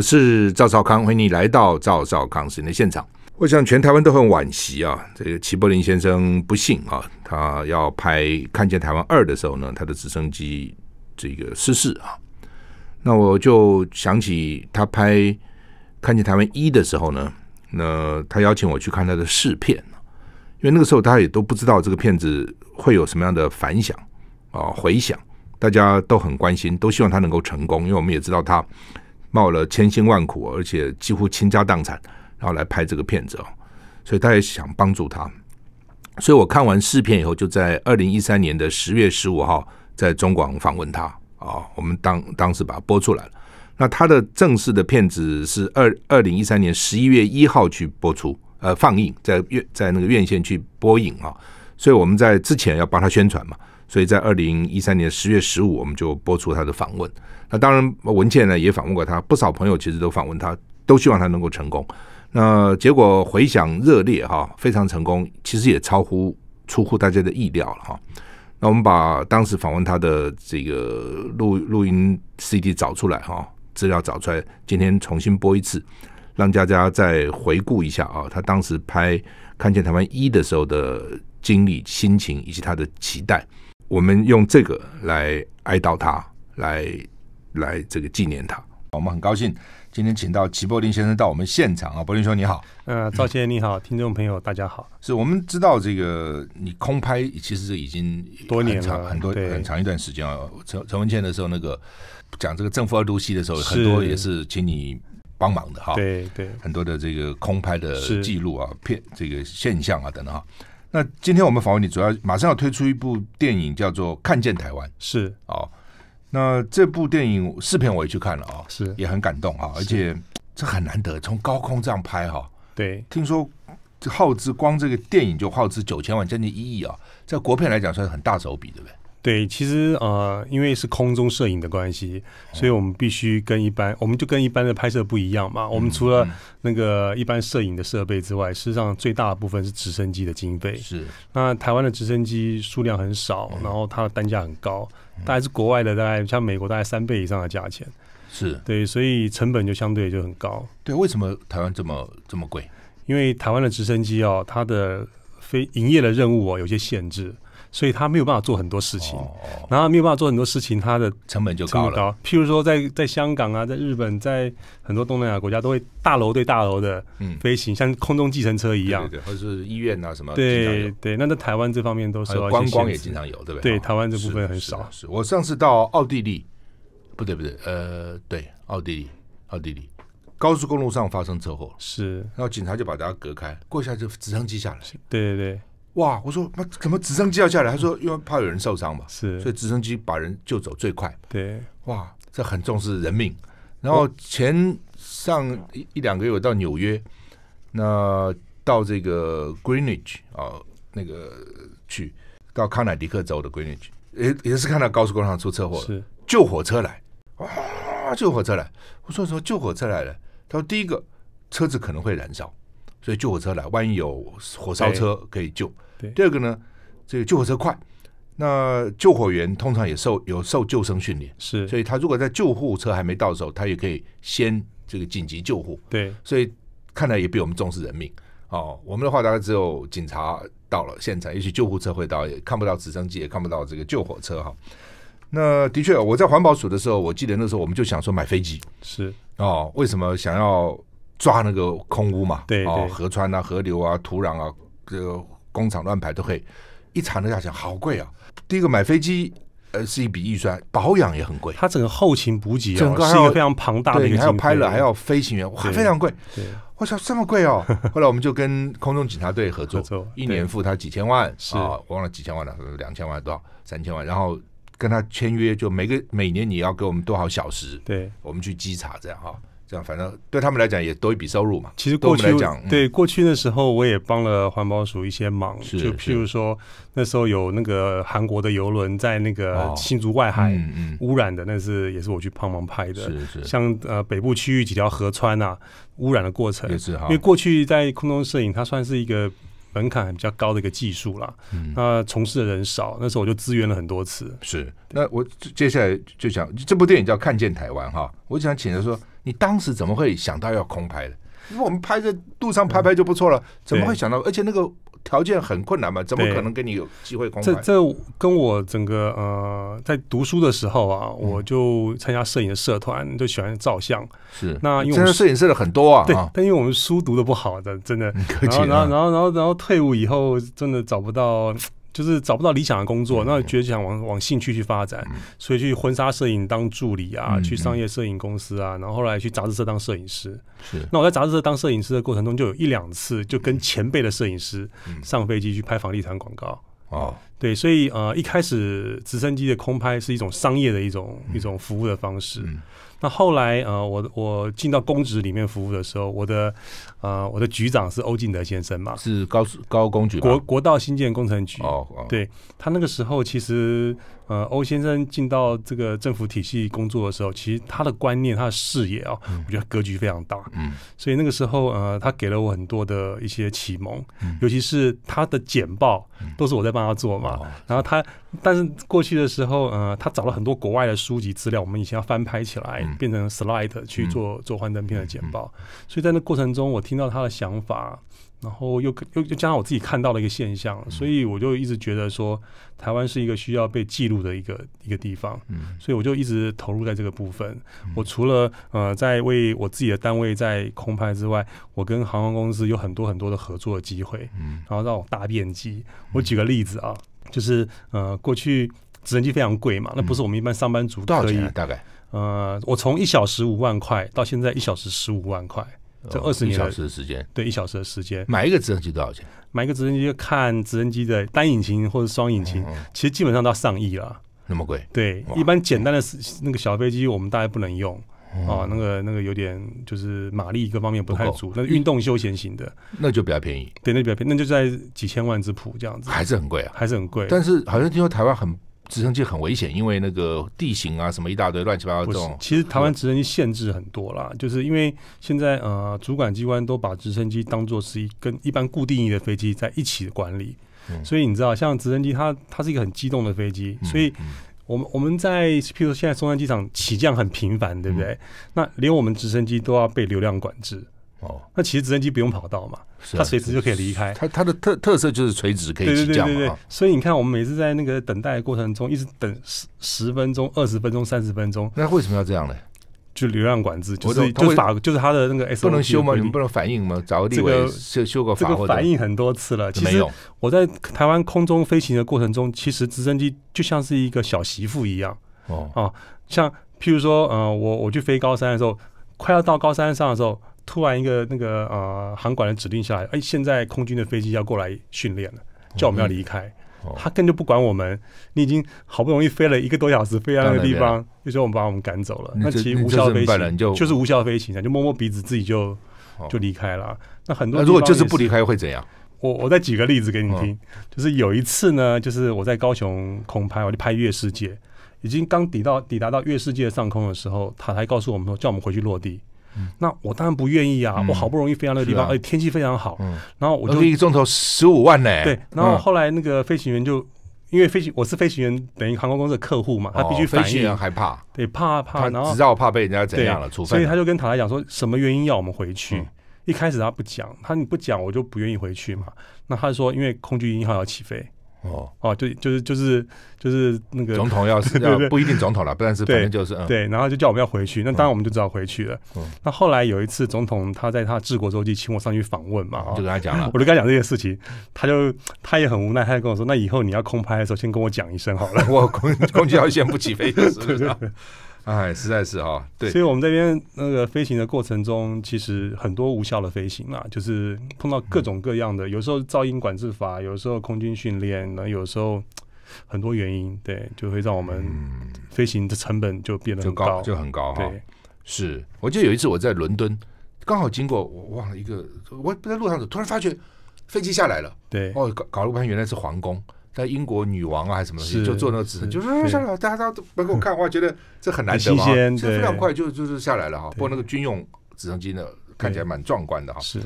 我是赵少康，欢迎你来到赵少康新的现场。我想全台湾都很惋惜啊，这个齐柏林先生不幸啊，他要拍《看见台湾二》的时候呢，他的直升机这个失事啊。那我就想起他拍《看见台湾一》的时候呢，那他邀请我去看他的试片，因为那个时候他也都不知道这个片子会有什么样的反响啊，回响，大家都很关心，都希望他能够成功，因为我们也知道他。冒了千辛万苦，而且几乎倾家荡产，然后来拍这个片子哦，所以他也想帮助他，所以我看完试片以后，就在二零一三年的十月十五号在中广访问他啊，我们当当时把它播出来了。那他的正式的片子是二二零一三年十一月一号去播出呃放映，在院在那个院线去播映啊，所以我们在之前要帮他宣传嘛。所以在二零一三年十月十五，我们就播出他的访问。那当然，文倩呢也访问过他，不少朋友其实都访问他，都希望他能够成功。那结果回想热烈哈，非常成功，其实也超乎出乎大家的意料了哈。那我们把当时访问他的这个录录音 CD 找出来哈，资料找出来，今天重新播一次，让大家再回顾一下啊，他当时拍《看见台湾一》的时候的经历、心情以及他的期待。我们用这个来哀悼他，来来这个纪念他。我们很高兴今天请到齐柏林先生到我们现场啊，柏林兄你好，呃，赵先生你好，听众朋友大家好。是我们知道这个你空拍其实是已经多年了，很多很长一段时间啊。陈陈文茜的时候，那个讲这个正负二度戏的时候，很多也是请你帮忙的哈。对对，很多的这个空拍的记录啊，片这个现象啊等等哈。那今天我们访问你，主要马上要推出一部电影，叫做《看见台湾》。是哦，那这部电影视频我也去看了啊，是也很感动啊，而且这很难得，从高空这样拍哈。对，听说耗资，光这个电影就耗资九千万，将近一亿啊，在国片来讲算是很大手笔，对不对？对，其实呃，因为是空中摄影的关系，所以我们必须跟一般，我们就跟一般的拍摄不一样嘛。我们除了那个一般摄影的设备之外，事实上最大的部分是直升机的经费。是。那台湾的直升机数量很少，然后它的单价很高，大概是国外的大概像美国大概三倍以上的价钱。是。对，所以成本就相对就很高。对，为什么台湾这么这么贵？因为台湾的直升机哦，它的飞营业的任务哦，有些限制。所以他没有办法做很多事情，然后没有办法做很多事情，他的成本就高了。譬如说，在在香港啊，在日本，在很多东南亚国家，都会大楼对大楼的飞行，像空中计程车一样，或者是医院啊什么。对对，那在台湾这方面都是观光也经常有，对不对？对，台湾这部分很少。我上次到奥地利，不对不对，呃，对，奥地利，奥地利高速公路上发生车祸，是，然后警察就把大家隔开，过一下就直升机下来，对对对。哇！我说，那怎么直升机要下来？他说，因为怕有人受伤嘛。是，所以直升机把人救走最快。对，哇，这很重视人命。然后前上一一两个月，我到纽约，那到这个 Greenwich 啊，那个去到康乃狄克州的 Greenwich，也也是看到高速公路上出车祸，是救火车来啊，救火车来！我说什么？救火车来了？他说，第一个车子可能会燃烧。所以救火车来，万一有火烧车可以救。第二个呢，这个救火车快，那救火员通常也受有受救生训练，是，所以他如果在救护车还没到的时候，他也可以先这个紧急救护。对，所以看来也比我们重视人命。哦，我们的话大概只有警察到了现场，也许救护车会到，也看不到直升机，也看不到这个救火车哈。那的确，我在环保署的时候，我记得那时候我们就想说买飞机是哦，为什么想要？抓那个空屋嘛，对，哦，河川啊、河流啊、土壤啊，这个工厂乱排都可以。一查那价钱好贵啊！第一个买飞机，呃，是一笔预算，保养也很贵。它整个后勤补给，整个还有一个非常庞大的一个。还要拍了，还要飞行员，哇，非常贵。对，我操，这么贵哦！后来我们就跟空中警察队合作，一年付他几千万，是啊，我忘了几千万了，两千万多少，三千万。然后跟他签约，就每个每年你要给我们多少小时？对，我们去稽查这样哈。这样反正对他们来讲也多一笔收入嘛。其实过去来讲，对过去那时候我也帮了环保署一些忙，就譬如说那时候有那个韩国的游轮在那个新竹外海污染的，那是也是我去帮忙拍的。是是。像呃北部区域几条河川啊污染的过程，因为过去在空中摄影它算是一个门槛比较高的一个技术了，那从事的人少，那时候我就支援了很多次。是。那我接下来就想，这部电影叫《看见台湾》哈，我想请说。你当时怎么会想到要空拍的？因为我们拍在路上拍拍就不错了，怎么会想到？而且那个条件很困难嘛，怎么可能给你有机会空拍？这这跟我整个呃，在读书的时候啊，我就参加摄影社团，就喜欢照相。是那我们摄影师的很多啊，对，但因为我们书读的不好的，真的。然后然后然后然后退伍以后，真的找不到。就是找不到理想的工作，那觉得想往往兴趣去发展，所以去婚纱摄影当助理啊，去商业摄影公司啊，然后后来去杂志社当摄影师。是，那我在杂志社当摄影师的过程中，就有一两次就跟前辈的摄影师上飞机去拍房地产广告哦，对，所以呃，一开始直升机的空拍是一种商业的一种一种服务的方式。那后来呃，我我进到公职里面服务的时候，我的呃我的局长是欧进德先生嘛，是高高公局国国道新建工程局。哦，对他那个时候其实呃，欧先生进到这个政府体系工作的时候，其实他的观念他的视野哦，我觉得格局非常大。嗯，所以那个时候呃，他给了我很多的一些启蒙，尤其是他的简报都是我在帮他做嘛。然后他，但是过去的时候，呃，他找了很多国外的书籍资料，我们以前要翻拍起来，变成 slide 去做做幻灯片的简报。所以在那过程中，我听到他的想法，然后又又又加上我自己看到了一个现象，所以我就一直觉得说，台湾是一个需要被记录的一个一个地方。嗯，所以我就一直投入在这个部分。我除了呃，在为我自己的单位在空拍之外，我跟航空公司有很多很多的合作的机会。嗯，然后让我大变机。我举个例子啊。就是呃，过去直升机非常贵嘛，那不是我们一般上班族。多少钱？大概？呃，我从一小时五万块到现在一小时十五万块，这二十年。一小时的时间。对，一小时的时间。买一个直升机多少钱？买一个直升机就看直升机的单引擎或者双引擎，其实基本上到上亿了。那么贵？对，一般简单的那个小飞机，我们大概不能用。哦，那个那个有点就是马力各方面不太足，那运动休闲型的那就比较便宜，对，那比较便宜，那就在几千万之谱这样子，还是很贵啊，还是很贵。但是好像听说台湾很直升机很危险，因为那个地形啊什么一大堆乱七八糟这种。其实台湾直升机限制很多啦，就是因为现在呃主管机关都把直升机当做是一跟一般固定翼的飞机在一起管理，所以你知道像直升机它它是一个很机动的飞机，所以。我们我们在，譬如现在松山机场起降很频繁，对不对？那连我们直升机都要被流量管制。哦，那其实直升机不用跑道嘛，它随时就可以离开。它它的特特色就是垂直可以起降嘛。对对对对。所以你看，我们每次在那个等待的过程中，一直等十十分钟、二十分钟、三十分钟，那为什么要这样呢？就流量管制，就是就法，就是他的那个 s 不能修吗？你们不能反应吗？找个地委修修个，这个反应很多次了。其实我在台湾空中飞行的过程中，其实直升机就像是一个小媳妇一样。哦啊，像譬如说，呃，我我去飞高山的时候，快要到高山上的时候，突然一个那个呃航管的指令下来，哎，现在空军的飞机要过来训练了，叫我们要离开。他根本就不管我们，你已经好不容易飞了一个多小时，飞到那个地方，就说我们把我们赶走了，那其实无效飞行，就是无效飞行，就摸摸鼻子自己就就离开了。那很多如果就是不离开会怎样？我我再举个例子给你听，就是有一次呢，就是我在高雄空拍，我就拍月世界，已经刚抵到抵达到月世界上空的时候，他还告诉我们说，叫我们回去落地。那我当然不愿意啊！我好不容易飞到那个地方，哎，天气非常好。然后我就一个钟头十五万呢。对，然后后来那个飞行员就因为飞行，我是飞行员，等于航空公司的客户嘛，他必须飞行员害怕，对，怕怕，然后知道怕被人家怎样了，除非。所以他就跟塔台讲说什么原因要我们回去？一开始他不讲，他你不讲我就不愿意回去嘛。那他说因为空军一号要起飞。哦哦，就就是就是就是那个总统要 是要不一定总统了，不然是反正就是对，然后就叫我们要回去，那当然我们就只好回去了。嗯，那后来有一次总统他在他治国周期，请我上去访问嘛，就跟他讲了，我就跟他讲这些事情，他就他也很无奈，他就跟我说，那以后你要空拍的时候，先跟我讲一声好了，我空空军要先不起飞，是不是？哎，实在是哦，对，所以我们这边那个飞行的过程中，其实很多无效的飞行啊，就是碰到各种各样的，有时候噪音管制法，有时候空军训练，然后有时候很多原因，对，就会让我们飞行的成本就变得很高，就很高哈。是，我记得有一次我在伦敦，刚好经过，我忘了一个，我不在路上走，突然发觉飞机下来了，对，哦，搞搞了半天原来是皇宫。英国女王啊，还是什么？就坐那个直升机，就是下来，大家都不给我看，我觉得这很难得嘛。这非常快，就就是下来了哈。不过那个军用直升机呢，看起来蛮壮观的哈。是，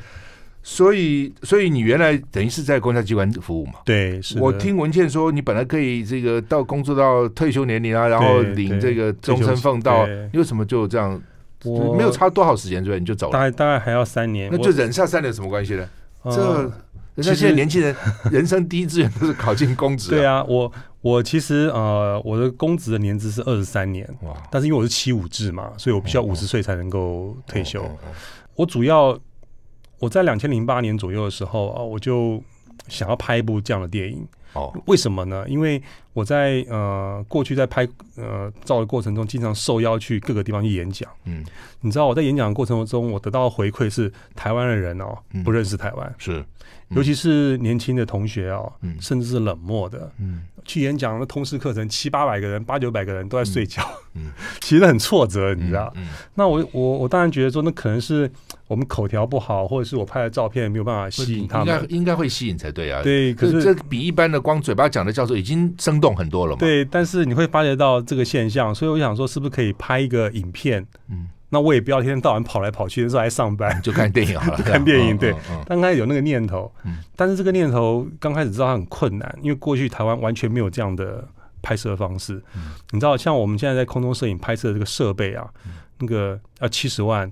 所以所以你原来等于是在公家机关服务嘛？对。是我听文倩说，你本来可以这个到工作到退休年龄啊，然后领这个终身俸到，为什么就这样？没有差多少时间对吧？你就走了？大概大概还要三年，那就忍下三年什么关系呢？这。那现在年轻人 人生第一志愿都是考进公职。对啊，我我其实呃，我的公职的年资是二十三年，但是因为我是七五制嘛，所以我必须要五十岁才能够退休。我主要我在两千零八年左右的时候啊，我就想要拍一部这样的电影。哦，为什么呢？因为我在呃过去在拍呃照的过程中，经常受邀去各个地方去演讲。嗯，你知道我在演讲的过程中，我得到的回馈是台湾的人哦不认识台湾，是尤其是年轻的同学哦，甚至是冷漠的。嗯，去演讲的通识课程七八百个人，八九百个人都在睡觉，嗯，其实很挫折，你知道？嗯，那我我我当然觉得说那可能是。我们口条不好，或者是我拍的照片没有办法吸引他们，应该应该会吸引才对啊。对，可是这比一般的光嘴巴讲的教授已经生动很多了嘛。对，但是你会发觉到这个现象，所以我想说，是不是可以拍一个影片？嗯，那我也不要天天到晚跑来跑去，候还上班 就看电影了，看电影。对，刚开始有那个念头，但是这个念头刚开始知道它很困难，因为过去台湾完全没有这样的拍摄方式。你知道，像我们现在在空中摄影拍摄这个设备啊，那个要七十万。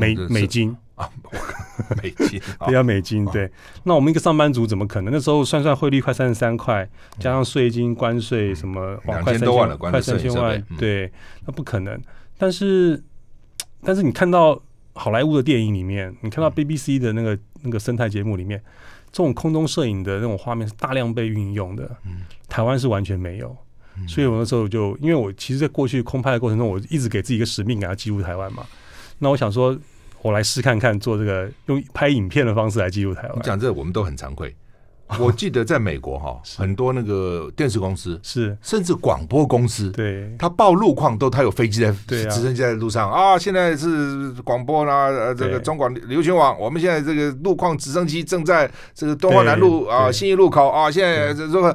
美美金啊，美金不要 美金，对。那我们一个上班族怎么可能？那时候算算汇率快三十三块，加上税金、关税什么，两千多万了，快三千万。对。那不可能。但是，但是你看到好莱坞的电影里面，你看到 BBC 的那个那个生态节目里面，这种空中摄影的那种画面是大量被运用的。嗯。台湾是完全没有，所以我那时候就，因为我其实在过去空拍的过程中，我一直给自己一个使命感，要记录台湾嘛。那我想说，我来试看看做这个用拍影片的方式来记录台湾。讲这我们都很惭愧。我记得在美国哈，很多那个电视公司是，甚至广播公司，对，他报路况都他有飞机在直升机在路上啊。现在是广播呢，这个中广流行网，我们现在这个路况直升机正在这个东华南路啊，新义路口啊，现在这个。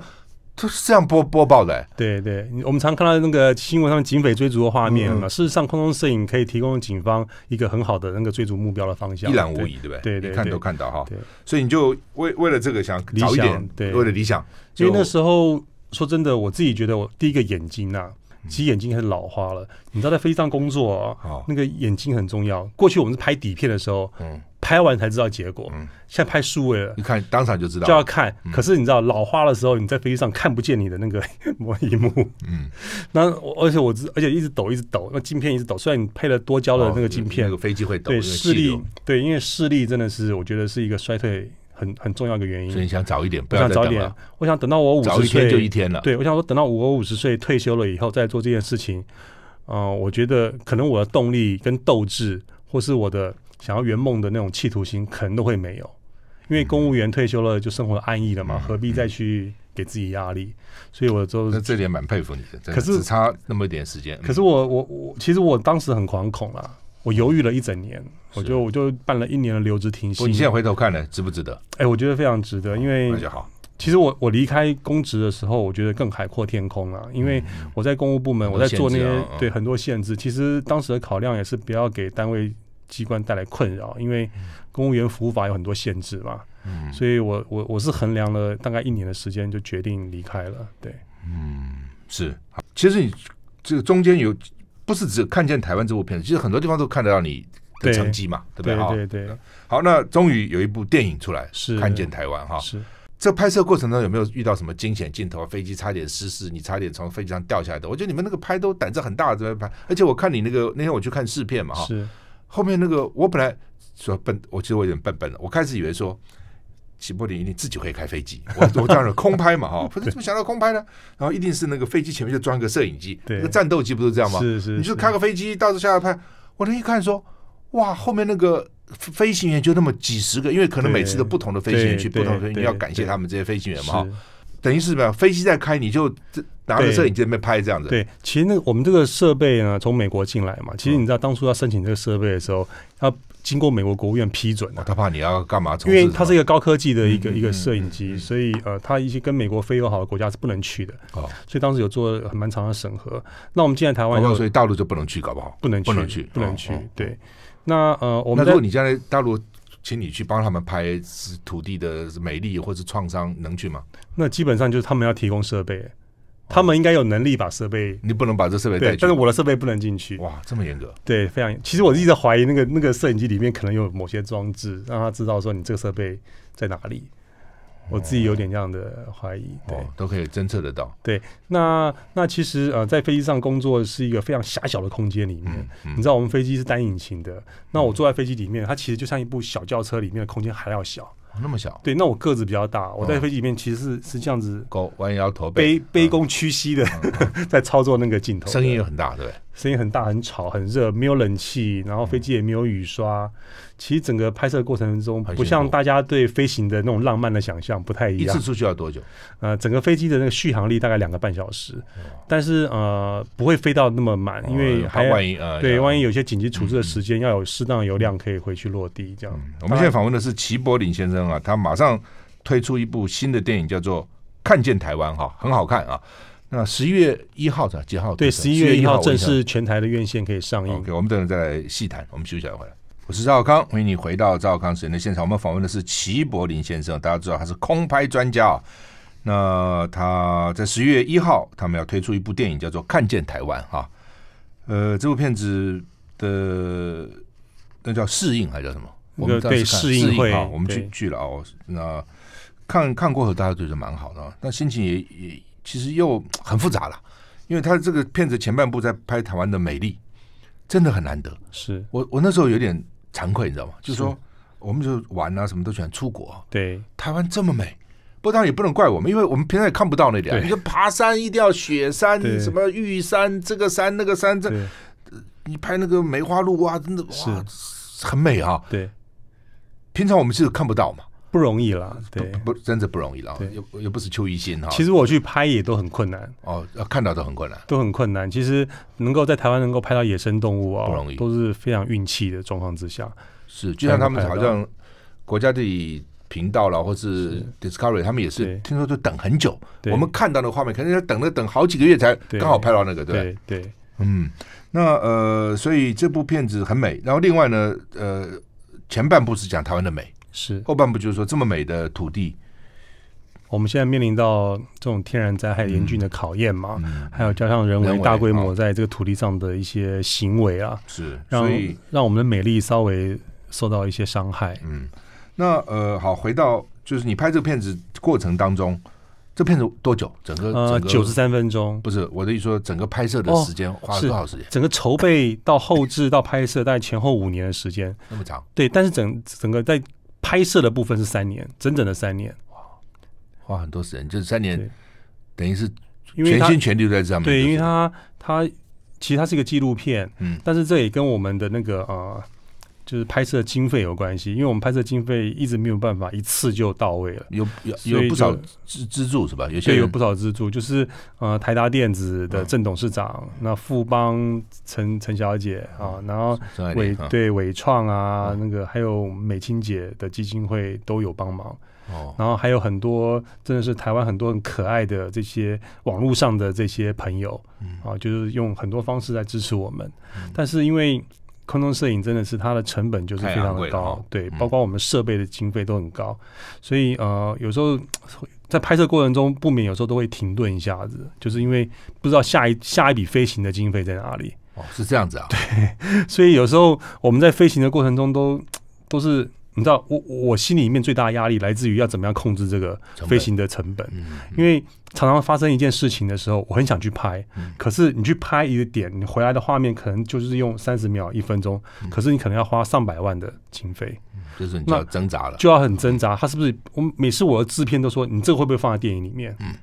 都是这样播播报的，对对，我们常看到那个新闻上警匪追逐的画面嘛。事实上，空中摄影可以提供警方一个很好的那个追逐目标的方向，一览无遗，对不对？对，对，看都看到哈。对，所以你就为为了这个想早一点，为了理想。其实那时候说真的，我自己觉得我第一个眼睛呐，其实眼睛很老花了。你知道在飞机上工作啊，那个眼睛很重要。过去我们是拍底片的时候，嗯。拍完才知道结果，现在拍数位了，你看当场就知道。就要看，可是你知道老花的时候，你在飞机上看不见你的那个模 拟幕。嗯，那而且我，而且一直抖，一直抖，那镜片一直抖。虽然你配了多焦的那个镜片，那个飞机会抖。对视力，对，因为视力真的是我觉得是一个衰退很很重要的原因。所以想早一点，不想早点。我想等到我五十，早一天就一天了。对，我想说等到我五十岁退休了以后再做这件事情，啊，我觉得可能我的动力跟斗志，或是我的。想要圆梦的那种企图心，可能都会没有，因为公务员退休了就生活安逸了嘛，何必再去给自己压力？所以，我都这点蛮佩服你的。可是只差那么一点时间。可是我我我，其实我当时很惶恐啦，我犹豫了一整年，我就我就办了一年的留职停薪。你现在回头看了，值不值得？哎，我觉得非常值得，因为那就好。其实我我离开工职的时候，我觉得更海阔天空了，因为我在公务部门，我在做那些对很多限制。其实当时的考量也是不要给单位。机关带来困扰，因为公务员服务法有很多限制嘛，所以我我我是衡量了大概一年的时间，就决定离开了。对，嗯，是。其实你这个中间有不是只看见台湾这部片子，其实很多地方都看得到你的成绩嘛，对不对？对对。好，那终于有一部电影出来，是看见台湾哈。是。这拍摄过程中有没有遇到什么惊险镜头？飞机差点失事，你差点从飞机上掉下来的？我觉得你们那个拍都胆子很大，这边拍。而且我看你那个那天我去看试片嘛哈。后面那个，我本来说笨，我觉得我有点笨笨了。我开始以为说，齐柏林一定自己会开飞机。我我当时空拍嘛哈，不是怎么想到空拍呢？然后一定是那个飞机前面就装个摄影机，那个战斗机不是这样吗？是是，你就开个飞机到处下下拍。我那一看说，哇，后面那个飞行员就那么几十个，因为可能每次都不同的飞行员去，不同的飞行员要感谢他们这些飞行员嘛等于是什么？飞机在开，你就拿着摄影机在拍这样子。对，其实那我们这个设备呢，从美国进来嘛。其实你知道，当初要申请这个设备的时候，要经过美国国务院批准的。他怕你要干嘛？因为它是一个高科技的一个一个摄影机，所以呃，它一些跟美国非友好的国家是不能去的。哦，所以当时有做很蛮长的审核。那我们进来台湾，所以大陆就不能去，搞不好不能不能去不能去。对，那呃，我们如果你现在大陆。请你去帮他们拍土地的美丽或是创伤，能去吗？那基本上就是他们要提供设备，他们应该有能力把设备。你不能把这设备带去，但是我的设备不能进去。哇，这么严格？对，非常。其实我一直在怀疑那个那个摄影机里面可能有某些装置，让他知道说你这个设备在哪里。我自己有点这样的怀疑，对，都可以侦测得到。对，那那其实呃，在飞机上工作是一个非常狭小的空间里面。你知道我们飞机是单引擎的，那我坐在飞机里面，它其实就像一部小轿车里面的空间还要小，那么小。对，那我个子比较大，我在飞机里面其实是是这样子，弯腰驼背、卑躬屈膝的 在操作那个镜头，声音也很大，对。声音很大，很吵，很热，没有冷气，然后飞机也没有雨刷。其实整个拍摄过程中，不像大家对飞行的那种浪漫的想象，不太一样。一次出去要多久？呃，整个飞机的那个续航力大概两个半小时，但是呃不会飞到那么满，因为还万一呃对万一有些紧急处置的时间，要有适当油量可以回去落地。这样。我们现在访问的是齐柏林先生啊，他马上推出一部新的电影，叫做《看见台湾》哈，很好看啊。那十一月一号的几号？对，十一月一号正式全台的院线可以上映。OK，我们等等再来细谈。我们休息一回来，我是赵康，欢迎你回到赵康时间的现场。我们访问的是齐柏林先生，大家知道他是空拍专家啊。那他在十一月一号，他们要推出一部电影叫做《看见台湾》啊。呃，这部片子的那叫适应还是叫什么？我们对适应会，我们去去了哦。那看看过后，大家觉得蛮好的，那心情也也。其实又很复杂了，因为他这个片子前半部在拍台湾的美丽，真的很难得。是我我那时候有点惭愧，你知道吗？就是说，我们就玩啊，什么都喜欢出国。对，台湾这么美，不过当然也不能怪我们，因为我们平常也看不到那点。你说爬山一定要雪山，什么玉山，这个山那个山，这你拍那个梅花鹿啊，真的哇，很美啊。对，平常我们是看不到嘛。不容易了，对，不，真的不容易了，又又不是邱一先哈。其实我去拍也都很困难哦，看到都很困难，都很困难。其实能够在台湾能够拍到野生动物啊，不容易，都是非常运气的状况之下。是，就像他们好像国家地理频道了，或是 Discovery，他们也是听说都等很久。我们看到的画面，可能要等了等好几个月才刚好拍到那个。对对，嗯，那呃，所以这部片子很美。然后另外呢，呃，前半部是讲台湾的美。是后半部就是说，这么美的土地，我们现在面临到这种天然灾害严峻的考验嘛，还有加上人为大规模在这个土地上的一些行为啊，是让让我们的美丽稍微受到一些伤害。嗯，那呃，好，回到就是你拍这个片子过程当中，这片子多久？整个呃九十三分钟？不是我的意思说，整个拍摄的时间花了多少时间？整个筹备到后置到拍摄，大概前后五年的时间，那么长？对，但是整整个在。拍摄的部分是三年，整整的三年，哇，花很多时间，就是三年，等于是全心全力在上面。对，因为他他其实它是一个纪录片，嗯，但是这也跟我们的那个啊。就是拍摄经费有关系，因为我们拍摄经费一直没有办法一次就到位了，有有不少支资助是吧？对，有不少资助，就是呃，台达电子的郑董事长，那富邦陈陈小姐啊，然后伟对伟创啊，那个还有美清姐的基金会都有帮忙，哦，然后还有很多真的是台湾很多很可爱的这些网络上的这些朋友，啊，就是用很多方式在支持我们，但是因为。空中摄影真的是它的成本就是非常的高，对，包括我们设备的经费都很高，所以呃，有时候在拍摄过程中不免有时候都会停顿一下子，就是因为不知道下一下一笔飞行的经费在哪里。哦，是这样子啊，对，所以有时候我们在飞行的过程中都都是。你知道我我心里面最大压力来自于要怎么样控制这个飞行的成本，因为常常发生一件事情的时候，我很想去拍，可是你去拍一个点，你回来的画面可能就是用三十秒、一分钟，可是你可能要花上百万的经费，就是你要挣扎了，就要很挣扎。他是不是我每次我的制片都说你这个会不会放在电影里面？嗯，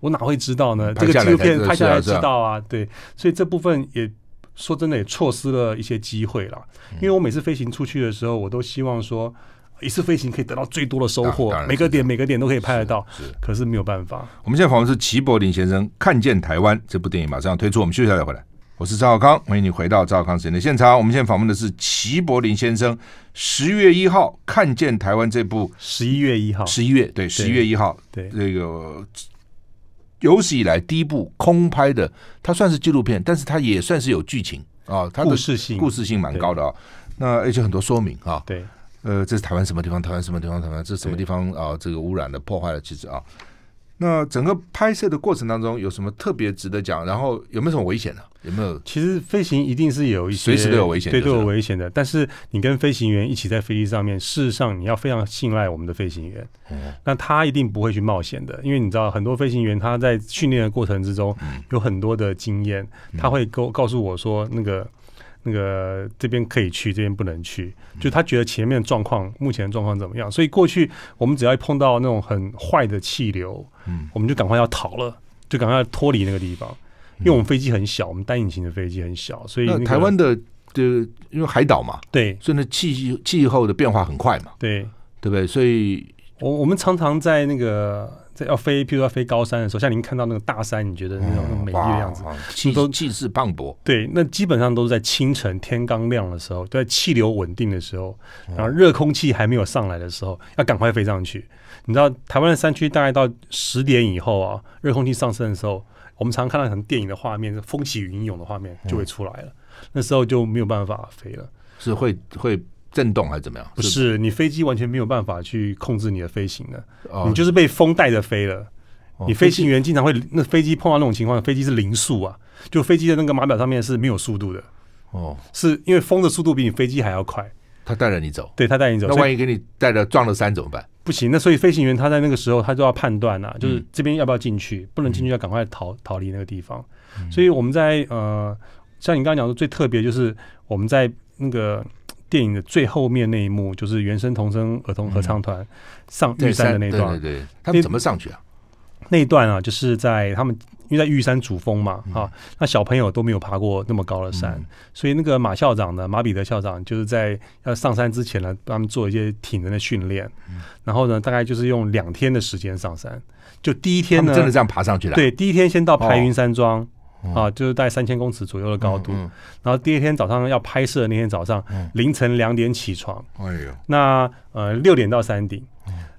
我哪会知道呢？这个纪录片拍下来知道啊，对，所以这部分也。说真的也错失了一些机会了，因为我每次飞行出去的时候，我都希望说一次飞行可以得到最多的收获，每个点每个点都可以拍得到，可是没有办法。我们现在访问是齐柏林先生，《看见台湾》这部电影马上推出，我们休息一下回来。我是赵浩康，欢迎你回到赵浩康时间的现场。我们现在访问的是齐柏林先生，十月一号《看见台湾》这部，十一月一号，十一月对，十一月一号对这个。有史以来第一部空拍的，它算是纪录片，但是它也算是有剧情啊，它的故事性故事性蛮高的啊。那而且很多说明啊，对，呃，这是台湾什么地方？台湾什么地方？台湾这什么地方啊？这个污染的破坏的其实啊。那整个拍摄的过程当中有什么特别值得讲？然后有没有什么危险呢？有没有？其实飞行一定是有，一些随时都有危险，都有危险的。但是你跟飞行员一起在飞机上面，事实上你要非常信赖我们的飞行员。嗯，那他一定不会去冒险的，因为你知道很多飞行员他在训练的过程之中，有很多的经验，他会告告诉我说那个。那个这边可以去，这边不能去，就他觉得前面状况，目前状况怎么样？所以过去我们只要碰到那种很坏的气流，嗯，我们就赶快要逃了，就赶快脱离那个地方，因为我们飞机很小，我们单引擎的飞机很小，所以台湾的的因为海岛嘛，对，所以那气气候的变化很快嘛，对对不对？所以我我们常常在那个。在要飞，譬如要飞高山的时候，像您看到那个大山，你觉得那种美丽的样子，气都气势磅礴。对，那基本上都是在清晨天刚亮的时候，在气流稳定的时候，然后热空气还没有上来的时候，要赶快飞上去。你知道，台湾的山区大概到十点以后啊，热空气上升的时候，我们常看到很电影的画面，风起云涌的画面就会出来了。那时候就没有办法飞了，是会会。震动还是怎么样？不是，你飞机完全没有办法去控制你的飞行的，你就是被风带着飞了。你飞行员经常会那飞机碰到那种情况，飞机是零速啊，就飞机的那个码表上面是没有速度的。哦，是因为风的速度比你飞机还要快，他带着你走，对他带你走。那万一给你带着撞了山怎么办？不行，那所以飞行员他在那个时候他就要判断啊，就是这边要不要进去，不能进去要赶快逃逃离那个地方。所以我们在呃，像你刚刚讲的最特别就是我们在那个。电影的最后面那一幕，就是原生童声儿童合唱团上玉山的那段，对他们怎么上去啊？那段啊，就是在他们因为在玉山主峰嘛，哈，那小朋友都没有爬过那么高的山，所以那个马校长呢，马彼得校长就是在要上山之前呢，帮他们做一些体能的训练，然后呢，大概就是用两天的时间上山，就第一天呢，真的这样爬上去了，对，第一天先到排云山庄。啊，就是在三千公尺左右的高度，然后第二天早上要拍摄的那天早上，凌晨两点起床。哎呦，那呃六点到山顶，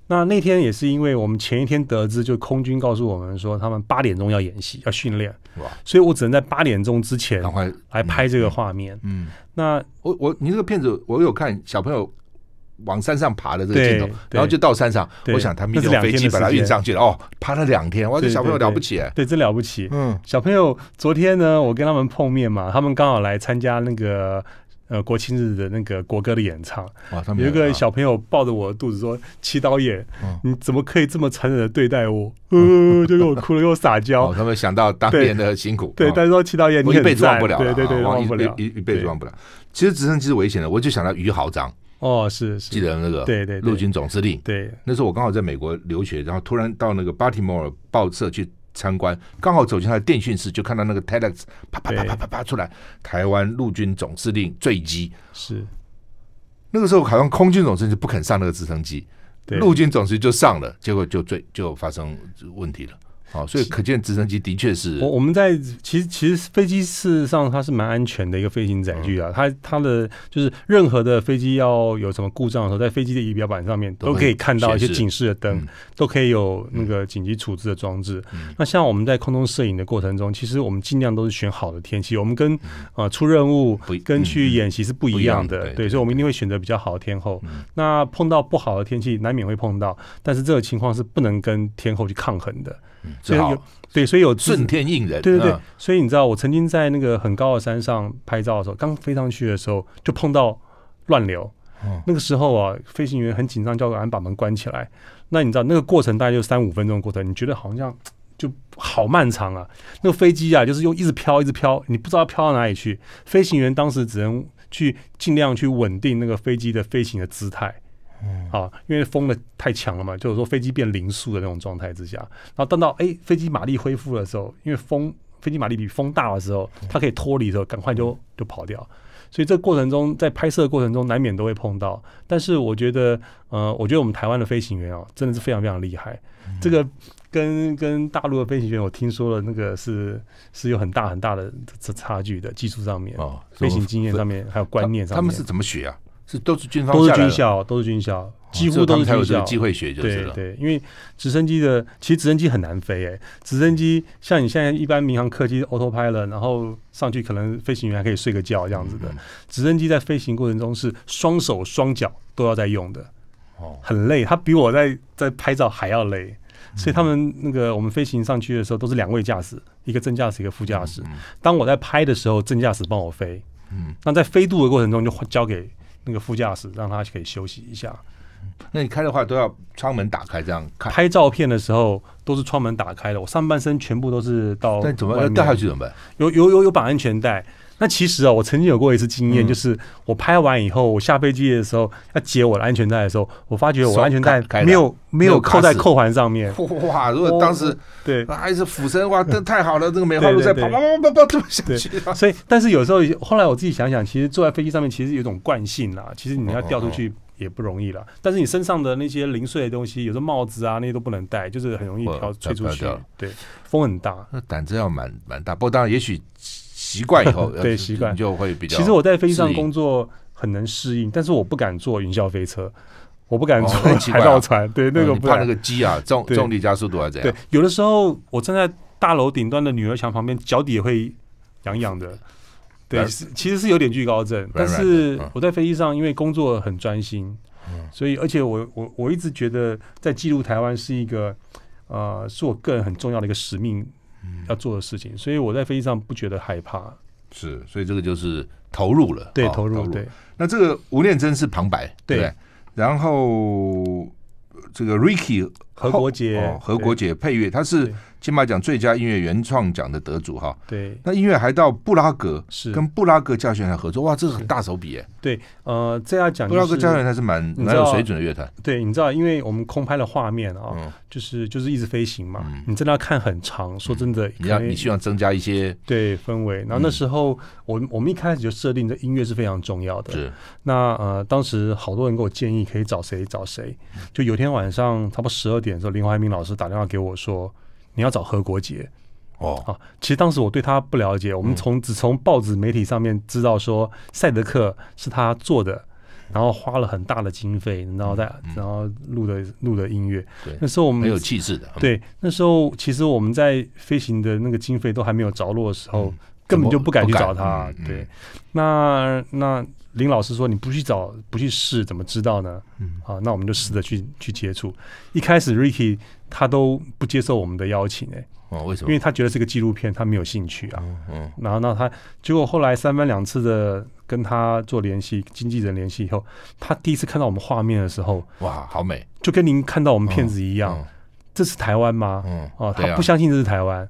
那那天也是因为我们前一天得知，就空军告诉我们说他们八点钟要演戏要训练，哇！所以我只能在八点钟之前赶快来拍这个画面。嗯，那我我你这个片子我有看小朋友。往山上爬的这个镜头，然后就到山上。我想他们用飞机把它运上去了。哦，爬了两天。哇，这小朋友了不起。对，真了不起。嗯，小朋友，昨天呢，我跟他们碰面嘛，他们刚好来参加那个呃国庆日的那个国歌的演唱。有一个小朋友抱着我肚子说：“齐导演，你怎么可以这么残忍的对待我？”就给我哭了，又撒娇。他们想到当年的辛苦。对，但是说齐导演你一辈子忘不了，对对对，忘不了，一一辈子忘不了。其实直升机是危险的，我就想到于豪章。哦，是是，记得那个对对，陆军总司令对，那时候我刚好在美国留学，然后突然到那个巴提摩尔报社去参观，刚好走进他的电讯室，就看到那个 telex 啪啪啪啪啪啪出来，台湾陆军总司令坠机是，那个时候好像空军总司令不肯上那个直升机，陆军总司令就上了，结果就坠就发生问题了。哦，所以可见直升机的确是。我我们在其实其实飞机事实上它是蛮安全的一个飞行载具啊，它它的就是任何的飞机要有什么故障的时候，在飞机的仪表板上面都可以看到一些警示的灯，都可以有那个紧急处置的装置。那像我们在空中摄影的过程中，其实我们尽量都是选好的天气。我们跟啊出任务跟去演习是不一样的，对，所以我们一定会选择比较好的天候。那碰到不好的天气，难免会碰到，但是这个情况是不能跟天后去抗衡的。所以有对，所以有顺天应人。对对对，所以你知道，我曾经在那个很高的山上拍照的时候，刚飞上去的时候就碰到乱流。那个时候啊，飞行员很紧张，叫俺把门关起来。那你知道，那个过程大概就三五分钟的过程，你觉得好像就好漫长啊。那个飞机啊，就是又一直飘，一直飘，你不知道飘到哪里去。飞行员当时只能去尽量去稳定那个飞机的飞行的姿态。嗯，好，因为风的太强了嘛，就是说飞机变零速的那种状态之下，然后等到哎飞机马力恢复的时候，因为风飞机马力比风大的时候，它可以脱离的时候，赶快就就跑掉。所以这过程中，在拍摄过程中难免都会碰到。但是我觉得，呃，我觉得我们台湾的飞行员哦，真的是非常非常厉害。这个跟跟大陆的飞行员，我听说了那个是是有很大很大的差距的，技术上面、哦、飞行经验上面还有观念上面。他们是怎么学啊？是都是军方，都是军校，都是军校，几乎都是军校。机会学就对对，因为直升机的，其实直升机很难飞诶。直升机像你现在一般民航客机，auto pilot，然后上去可能飞行员还可以睡个觉这样子的。直升机在飞行过程中是双手双脚都要在用的，哦，很累。他比我在在拍照还要累。所以他们那个我们飞行上去的时候都是两位驾驶，一个正驾驶，一个副驾驶。当我在拍的时候，正驾驶帮我飞。嗯，那在飞度的过程中就交给。那个副驾驶让他可以休息一下。那你开的话都要窗门打开，这样拍照片的时候都是窗门打开的。我上半身全部都是到，那怎么掉下去怎么办？有有有有绑安全带。那其实啊，我曾经有过一次经验，就是我拍完以后，我下飞机的时候要解我的安全带的时候，我发觉我安全带没有没有扣在扣环上面。哇！如果当时对还是俯身，哇，太好了，这个梅花鹿在跑跑跑跑跑这么下去。所以，但是有时候后来我自己想想，其实坐在飞机上面其实有种惯性啊，其实你要掉出去也不容易了。但是你身上的那些零碎的东西，有候帽子啊那些都不能戴，就是很容易飘吹出去。对，风很大，那胆子要蛮蛮大。不过当然，也许。习惯以后 对习惯就会比较。其实我在飞机上工作很能适应，但是我不敢坐云霄飞车，我不敢坐海盗船，对那个不、怕那个机啊，重重力加速度啊这样。对，有的时候我站在大楼顶端的女儿墙旁边，脚底也会痒痒的。对，是其实是有点惧高症，但是我在飞机上因为工作很专心，所以而且我我我一直觉得在记录台湾是一个呃，是我个人很重要的一个使命。要做的事情，所以我在飞机上不觉得害怕，是，所以这个就是投入了，对投入。对，那这个吴念真是旁白，对，然后这个 Ricky 何国杰，何国杰配乐，他是。金马奖最佳音乐原创奖的得主哈，对，那音乐还到布拉格，是跟布拉格交响团合作，哇，这是很大手笔哎。对，呃，这要讲布拉格交响乐团是蛮蛮水准的乐团，对，你知道，因为我们空拍的画面啊，就是就是一直飞行嘛，你真的要看很长。说真的，你看你希望增加一些对氛围，然后那时候我我们一开始就设定这音乐是非常重要的。是，那呃，当时好多人给我建议可以找谁找谁，就有天晚上差不多十二点的时候，林怀民老师打电话给我说。你要找何国杰，哦，啊，其实当时我对他不了解，我们从只从报纸媒体上面知道说赛德克是他做的，然后花了很大的经费，然后再然后录的录的音乐，对，那时候我们很有气质的，对，那时候其实我们在飞行的那个经费都还没有着落的时候，根本就不敢去找他，对，那那林老师说你不去找不去试怎么知道呢？嗯，啊，那我们就试着去去接触，一开始 Ricky。他都不接受我们的邀请哎，哦，为什么？因为他觉得是个纪录片，他没有兴趣啊。嗯，然后呢，他结果后来三番两次的跟他做联系，经纪人联系以后，他第一次看到我们画面的时候，哇，好美，就跟您看到我们片子一样。这是台湾吗？嗯，哦，他不相信这是台湾。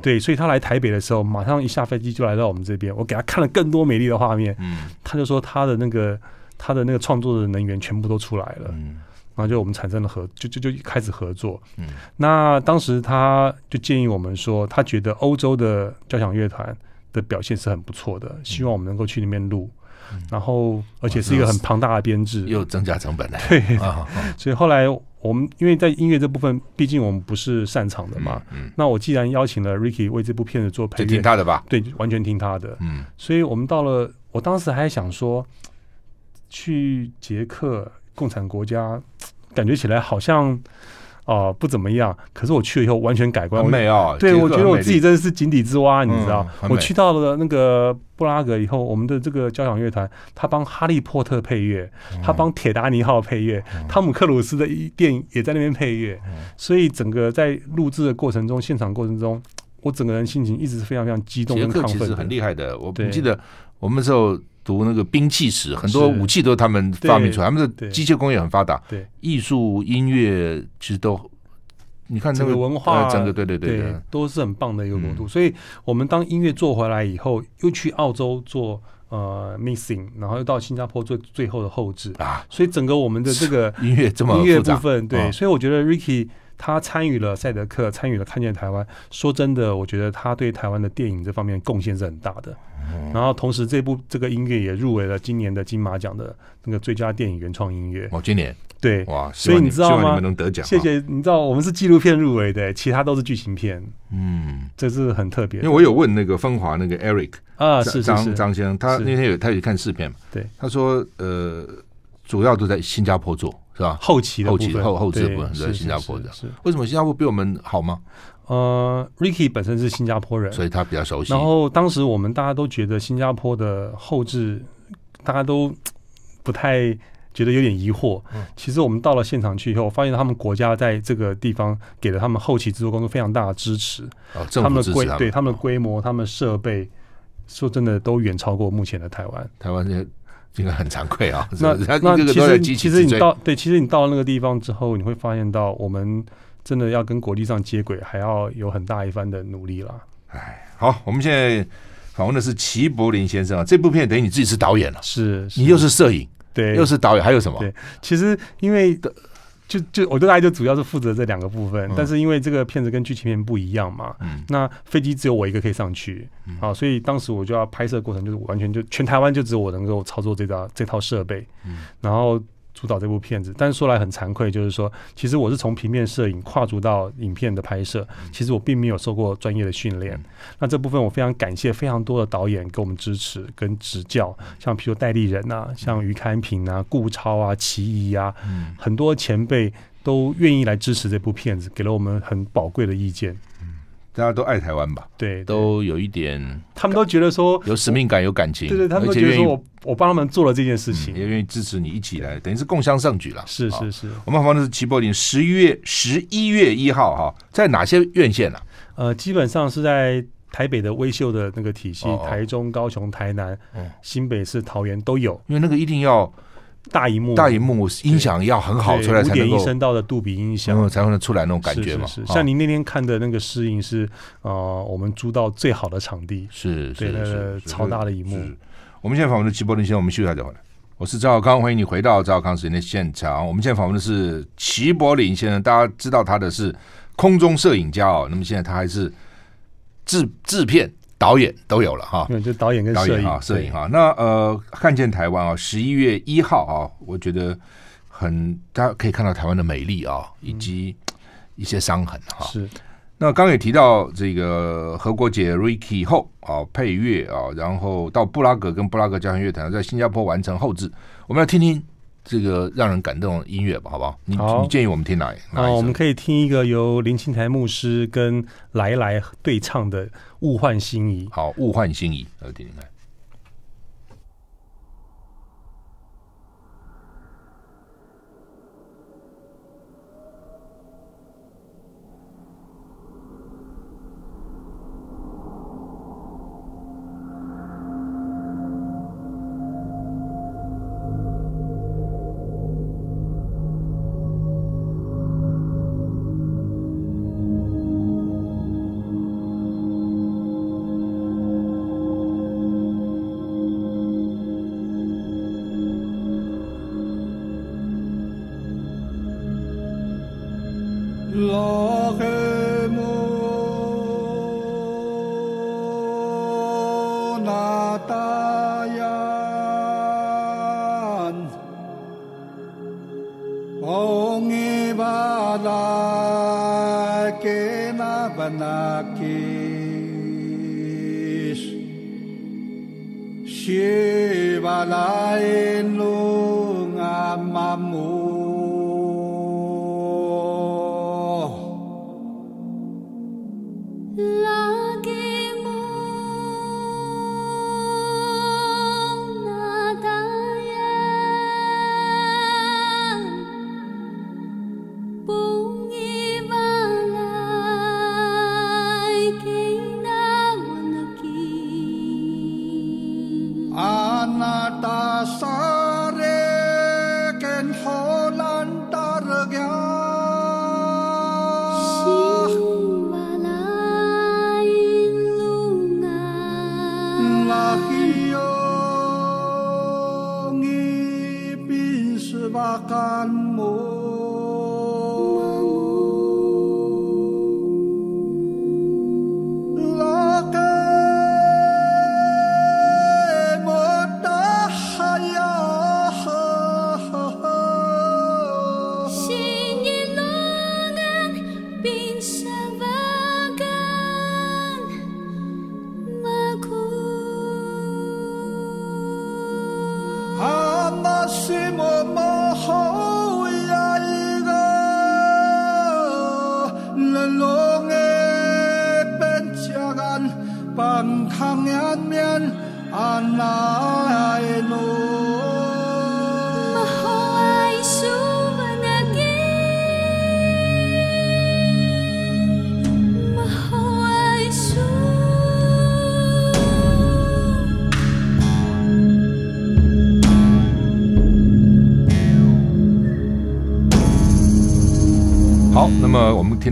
对，所以他来台北的时候，马上一下飞机就来到我们这边。我给他看了更多美丽的画面，嗯，他就说他的那个他的那个创作的能源全部都出来了。嗯。然后就我们产生了合作，就就就开始合作。嗯，那当时他就建议我们说，他觉得欧洲的交响乐团的表现是很不错的，希望我们能够去那边录。然后，而且是一个很庞大的编制，又增加成本。对，所以后来我们因为在音乐这部分，毕竟我们不是擅长的嘛。嗯，那我既然邀请了 Ricky 为这部片子做配，就听他的吧。对，完全听他的。嗯，所以我们到了，我当时还想说去捷克。共产国家感觉起来好像啊不怎么样，可是我去了以后完全改观。很美啊！对，我觉得我自己真的是井底之蛙，你知道？我去到了那个布拉格以后，我们的这个交响乐团，他帮《哈利波特》配乐，他帮《铁达尼号》配乐，汤姆克鲁斯的一电影也在那边配乐，所以整个在录制的过程中、现场过程中，我整个人心情一直是非常非常激动跟亢奋。其实很厉害的，我不记得我们时候。读那个兵器史，很多武器都是他们发明出来，他们的机械工业很发达。对，艺术、音乐其实都，你看那个文化，整个对对对，都是很棒的一个国度。所以，我们当音乐做回来以后，又去澳洲做呃 missing，然后又到新加坡做最后的后置啊。所以整个我们的这个音乐这么音乐部分，对，所以我觉得 Ricky。他参与了《赛德克》，参与了《看见台湾》。说真的，我觉得他对台湾的电影这方面贡献是很大的。然后，同时这部这个音乐也入围了今年的金马奖的那个最佳电影原创音乐。哦，今年对哇！所以你知道吗？谢谢，你知道我们是纪录片入围的，其他都是剧情片。嗯，这是很特别。因为我有问那个风华那个 Eric 啊，是张张先生，他那天有他有看试片嘛？对，他说呃，主要都在新加坡做。是吧？后期的后期后后置部分，对新加坡的。为什么新加坡比我们好吗？呃，Ricky 本身是新加坡人，所以他比较熟悉。然后当时我们大家都觉得新加坡的后置，大家都 不太觉得有点疑惑。其实我们到了现场去以后，发现他们国家在这个地方给了他们后期制作工作非常大的支持。哦，他们的规对他们的规模、他们设备，说真的都远超过目前的台湾。台湾这。些。这个很惭愧啊，那那其实其实你到对，其实你到那个地方之后，你会发现到我们真的要跟国际上接轨，还要有很大一番的努力了。哎，好，我们现在访问的是齐柏林先生啊，这部片等于你自己是导演了，是你又是摄影，对，又是导演，还有什么？对，其实因为的。就就，我就大概就主要是负责这两个部分，但是因为这个片子跟剧情片不一样嘛，那飞机只有我一个可以上去，啊，所以当时我就要拍摄过程就是完全就全台湾就只有我能够操作这套这套设备，然后。主导这部片子，但是说来很惭愧，就是说，其实我是从平面摄影跨足到影片的拍摄，其实我并没有受过专业的训练。那这部分我非常感谢非常多的导演给我们支持跟指教，像譬如戴立人啊、像余开平啊、顾超啊、齐毅啊，很多前辈都愿意来支持这部片子，给了我们很宝贵的意见。大家都爱台湾吧？对，都有一点，他们都觉得说有使命感、有感情，对对，他们都觉得说我我帮他们做了这件事情，也愿意支持你一起来，等于是共襄盛举了。是是是，我们放的是齐柏林，十一月十一月一号哈，在哪些院线呢？呃，基本上是在台北的威秀的那个体系，台中、高雄、台南、新北市、桃园都有，因为那个一定要。大荧幕，大荧幕音响要很好，出来才能够五点一声道的杜比音响，才能出来那种感觉嘛。是是是，像您那天看的那个试映是，呃，我们租到最好的场地，是对是，超大的荧幕。我们现在访问的是齐柏林先生，我们休息一下再回来。我是赵小康，欢迎你回到赵小康时间的现场。我们现在访问的是齐柏林先生，大家知道他的是空中摄影家哦，那么现在他还是制制片。导演都有了哈，就导演跟导演哈，摄影哈。那呃，看见台湾啊，十一月一号啊，我觉得很，大家可以看到台湾的美丽啊，以及一些伤痕哈。是，那刚也提到这个何国杰 Ricky 后啊，配乐啊，然后到布拉格跟布拉格交响乐团在新加坡完成后置，我们来听听。这个让人感动的音乐吧，好不好？好，你建议我们听哪？啊，我们可以听一个由林青台牧师跟来来对唱的《物换星移》。好，《物换星移》，来听听看。kamatayan Maong ibalay kinabanakis Sibalain lupa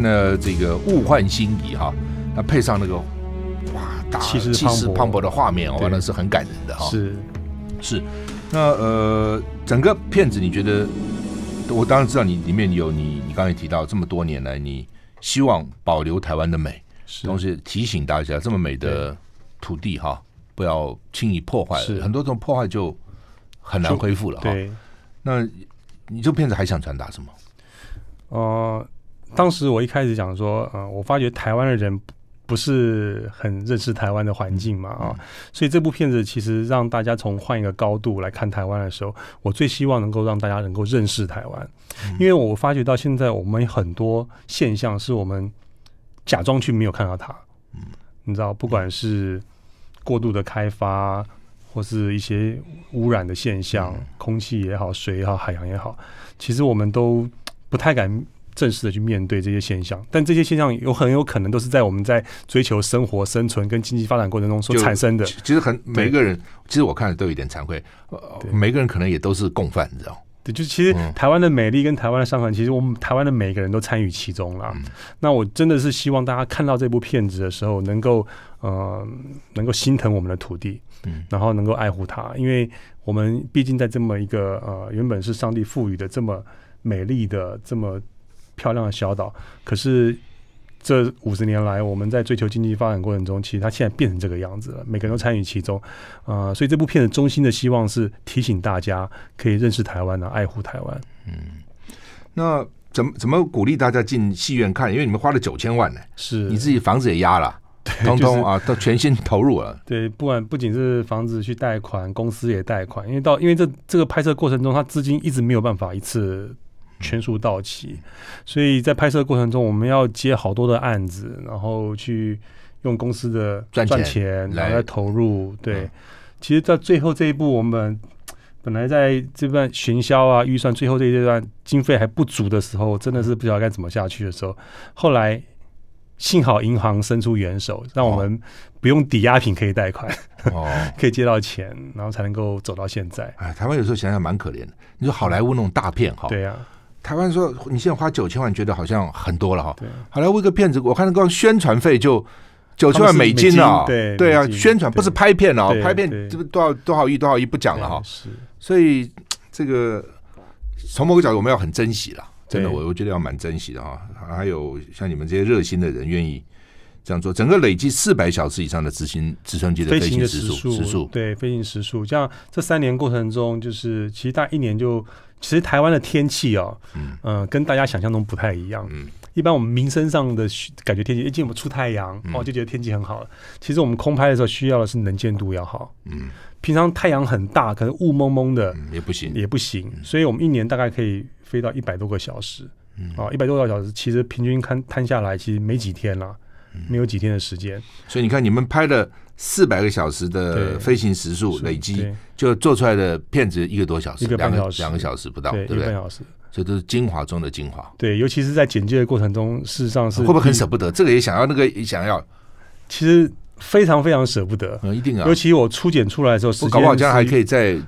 那这个物换星移哈，那配上那个哇，气势磅礴的画面，我真的是很感人的哈。是是，那呃，整个片子你觉得？我当然知道你里面有你，你刚才提到这么多年来，你希望保留台湾的美，同时提醒大家，这么美的土地哈，不要轻易破坏，很多种破坏就很难恢复了。哈。那你这片子还想传达什么？呃，当时我一开始讲说，呃，我发觉台湾的人不是很认识台湾的环境嘛，啊，所以这部片子其实让大家从换一个高度来看台湾的时候，我最希望能够让大家能够认识台湾，因为我发觉到现在我们很多现象是我们假装去没有看到它，嗯，你知道不管是过度的开发或是一些污染的现象，空气也好，水也好，海洋也好，其实我们都不太敢。正式的去面对这些现象，但这些现象有很有可能都是在我们在追求生活、生存跟经济发展过程中所产生的。其实，很每个人，其实我看了都有点惭愧。每个人可能也都是共犯，你知道？对，就其实台湾的美丽跟台湾的伤痕，其实我们台湾的每一个人都参与其中了。那我真的是希望大家看到这部片子的时候，能够呃，能够心疼我们的土地，嗯，然后能够爱护它，因为我们毕竟在这么一个呃，原本是上帝赋予的这么美丽的这么。漂亮的小岛，可是这五十年来，我们在追求经济发展过程中，其实它现在变成这个样子了。每个人都参与其中，啊，所以这部片的中心的希望是提醒大家可以认识台湾呢，爱护台湾。嗯，那怎么怎么鼓励大家进戏院看？因为你们花了九千万呢，是你自己房子也压了，通通啊，都全心投入了。对，不管不仅是房子去贷款，公司也贷款，因为到因为这这个拍摄过程中，他资金一直没有办法一次。全数到期，所以在拍摄过程中，我们要接好多的案子，然后去用公司的赚钱来投入。对，其实到最后这一步，我们本来在这段巡销啊预算，最后这阶段经费还不足的时候，真的是不知道该怎么下去的时候。后来幸好银行伸出援手，让我们不用抵押品可以贷款，可以借到钱，然后才能够走到现在。哎，台湾有时候想想蛮可怜的。你说好莱坞那种大片，哈，对呀。台湾说你现在花九千万，觉得好像很多了哈。好后来为一个片子，我看那个宣传费就九千万美金了。对对啊，宣传不是拍片哦，拍片这个多少多少亿多少亿不讲了哈。是，所以这个从某个角度我们要很珍惜了，真的，我觉得要蛮珍惜的哈。还有像你们这些热心的人愿意这样做，整个累计四百小时以上的执行直升机的飞行时速，时速对飞行时数，像这三年过程中，就是其实大一年就。其实台湾的天气哦，嗯，跟大家想象中不太一样。嗯，一般我们民生上的感觉天气，一见我们出太阳哦，就觉得天气很好了。其实我们空拍的时候需要的是能见度要好。嗯，平常太阳很大，可能雾蒙蒙的也不行，也不行。所以我们一年大概可以飞到一百多个小时。嗯啊，一百多个小时，其实平均看摊下来，其实没几天了。没有几天的时间，所以你看你们拍了四百个小时的飞行时速累积就做出来的片子一个多小时，两个两个小时不到，对不对？所以都是精华中的精华。对，尤其是在剪接的过程中，事实上是会不会很舍不得？这个也想要，那个也想要，其实非常非常舍不得。嗯，一定啊。尤其我初剪出来的时候，搞不好将还可以再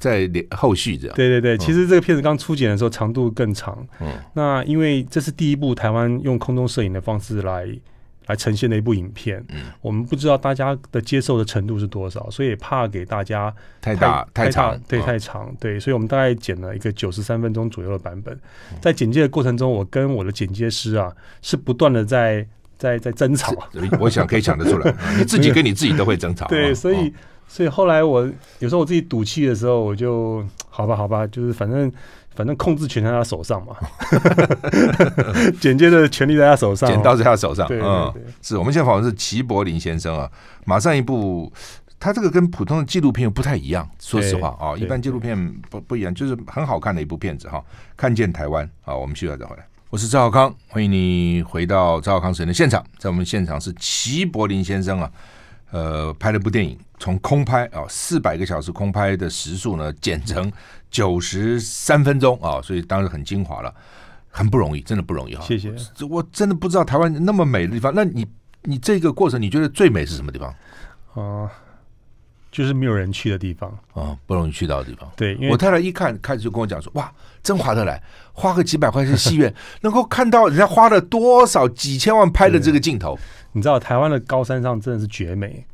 再连后续这样。对对对，其实这个片子刚初剪的时候长度更长。嗯，那因为这是第一部台湾用空中摄影的方式来。来呈现的一部影片，嗯，我们不知道大家的接受的程度是多少，所以怕给大家太大太长，对，太长，对，所以，我们大概剪了一个九十三分钟左右的版本。在剪接的过程中，我跟我的剪接师啊，是不断的在在在争吵。我想可以想得出来，你自己跟你自己都会争吵。对，所以，所以后来我有时候我自己赌气的时候，我就好吧，好吧，就是反正。反正控制权在他手上嘛，剪接的权利在他手上，剪刀在他手上。嗯，是我们现在访问是齐柏林先生啊，马上一部，他这个跟普通的纪录片不太一样，说实话啊，一般纪录片不不一样，就是很好看的一部片子哈。看见台湾啊，我们需要再回来。我是赵康，欢迎你回到赵康时的现场，在我们现场是齐柏林先生啊，呃，拍了部电影，从空拍啊，四百个小时空拍的时速呢，剪成。九十三分钟啊，所以当时很精华了，很不容易，真的不容易哈。谢谢，我真的不知道台湾那么美的地方。那你你这个过程，你觉得最美是什么地方啊？就是没有人去的地方啊，不容易去到的地方。对，我太太一看，开始就跟我讲说：“哇，真划得来，花个几百块钱戏院，能够看到人家花了多少几千万拍的这个镜头。”你知道台湾的高山上真的是绝美。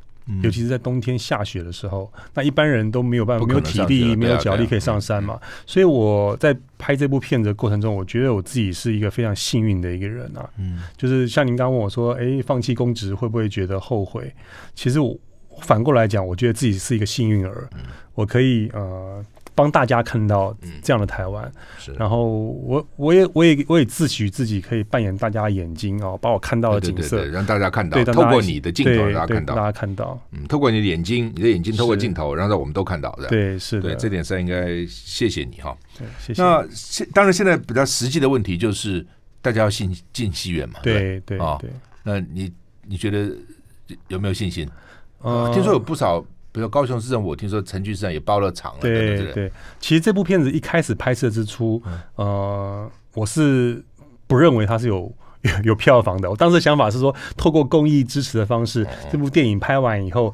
尤其是在冬天下雪的时候，那一般人都没有办法，没有体力，没有脚力，可以上山嘛。所以我在拍这部片的过程中，我觉得我自己是一个非常幸运的一个人啊。嗯，就是像您刚问我说，哎，放弃公职会不会觉得后悔？其实我反过来讲，我觉得自己是一个幸运儿。我可以呃。帮大家看到这样的台湾，是。然后我我也我也我也自诩自己可以扮演大家眼睛哦，把我看到的景色让大家看到，透过你的镜头让大家看到，大家看到。嗯，透过你的眼睛，你的眼睛透过镜头，然后让我们都看到的。对，是的。对，这点上应该谢谢你哈。对，谢谢。那现当然现在比较实际的问题就是，大家要进进戏院嘛。对对啊，那你你觉得有没有信心？呃、听说有不少。比如高雄市长，我听说陈局长也包了场了，对对？其实这部片子一开始拍摄之初，呃，我是不认为它是有有 有票房的。我当时想法是说，透过公益支持的方式，这部电影拍完以后。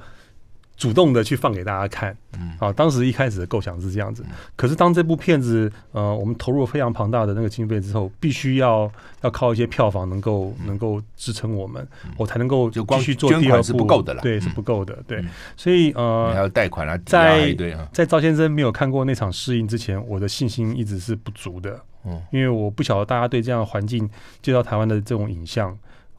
主动的去放给大家看，嗯，好，当时一开始的构想是这样子。可是当这部片子，呃，我们投入非常庞大的那个经费之后，必须要要靠一些票房能够能够支撑我们，我才能够就光捐款是不够的了，对，是不够的，对，所以呃，还要贷款啊。在在赵先生没有看过那场试映之前，我的信心一直是不足的，嗯，因为我不晓得大家对这样环境介绍台湾的这种影像。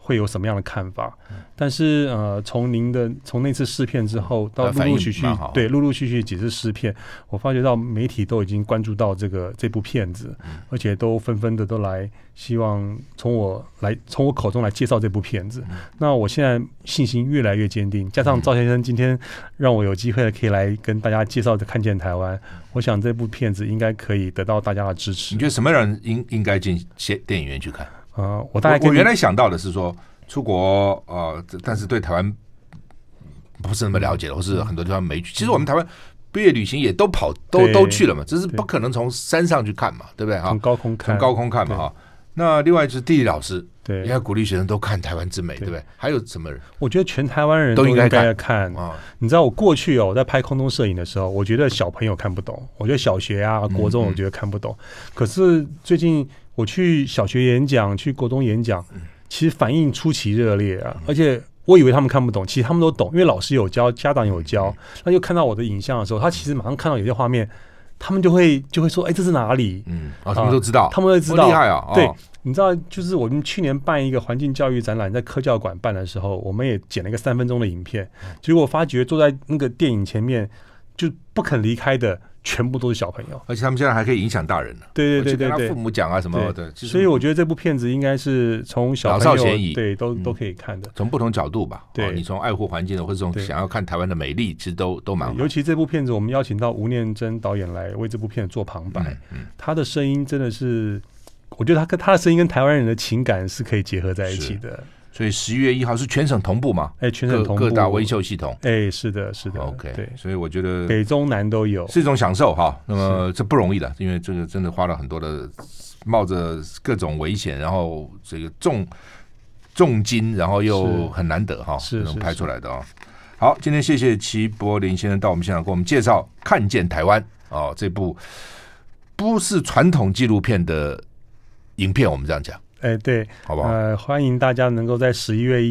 会有什么样的看法？但是呃，从您的从那次试片之后，到陆陆续续对陆陆续续几次试片，我发觉到媒体都已经关注到这个这部片子，而且都纷纷的都来希望从我来从我口中来介绍这部片子。那我现在信心越来越坚定，加上赵先生今天让我有机会的可以来跟大家介绍《看见台湾》，我想这部片子应该可以得到大家的支持。你觉得什么人应应该进电影院去看？呃，我我原来想到的是说出国啊，但是对台湾不是那么了解的，或是很多地方没去。其实我们台湾毕业旅行也都跑都都去了嘛，只是不可能从山上去看嘛，对不对啊？从高空从高空看嘛，哈。那另外就是地理老师，对，应该鼓励学生都看台湾之美，对不对？还有什么人？我觉得全台湾人都应该看啊！你知道我过去哦，我在拍空中摄影的时候，我觉得小朋友看不懂，我觉得小学啊、国中我觉得看不懂。可是最近我去小学演讲、去国中演讲，其实反应出奇热烈啊！而且我以为他们看不懂，其实他们都懂，因为老师有教，家长有教。那就看到我的影像的时候，他其实马上看到有些画面。他们就会就会说，哎，这是哪里？嗯，啊，他们都知道，他们都知道，厉害啊！对，你知道，就是我们去年办一个环境教育展览，在科教馆办的时候，我们也剪了一个三分钟的影片，结果发觉坐在那个电影前面就不肯离开的。全部都是小朋友，而且他们现在还可以影响大人呢。对对对对对。跟他父母讲啊什么的。所以我觉得这部片子应该是从小少前对都都可以看的，从不同角度吧。对，你从爱护环境的，或者从想要看台湾的美丽，其实都都蛮好。尤其这部片子，我们邀请到吴念真导演来为这部片做旁白，他的声音真的是，我觉得他跟他的声音跟台湾人的情感是可以结合在一起的。所以十一月一号是全省同步嘛？哎，全省同步各大维修系统。哎，是的，是的。OK，对，所以我觉得北中南都有是一种享受哈。那么这不容易的，因为这个真的花了很多的，冒着各种危险，然后这个重重金，然后又很难得哈，是能拍出来的啊。好，今天谢谢齐柏林先生到我们现场，给我们介绍《看见台湾》哦，这部不是传统纪录片的影片，我们这样讲。哎，对，好呃，欢迎大家能够在十一月一。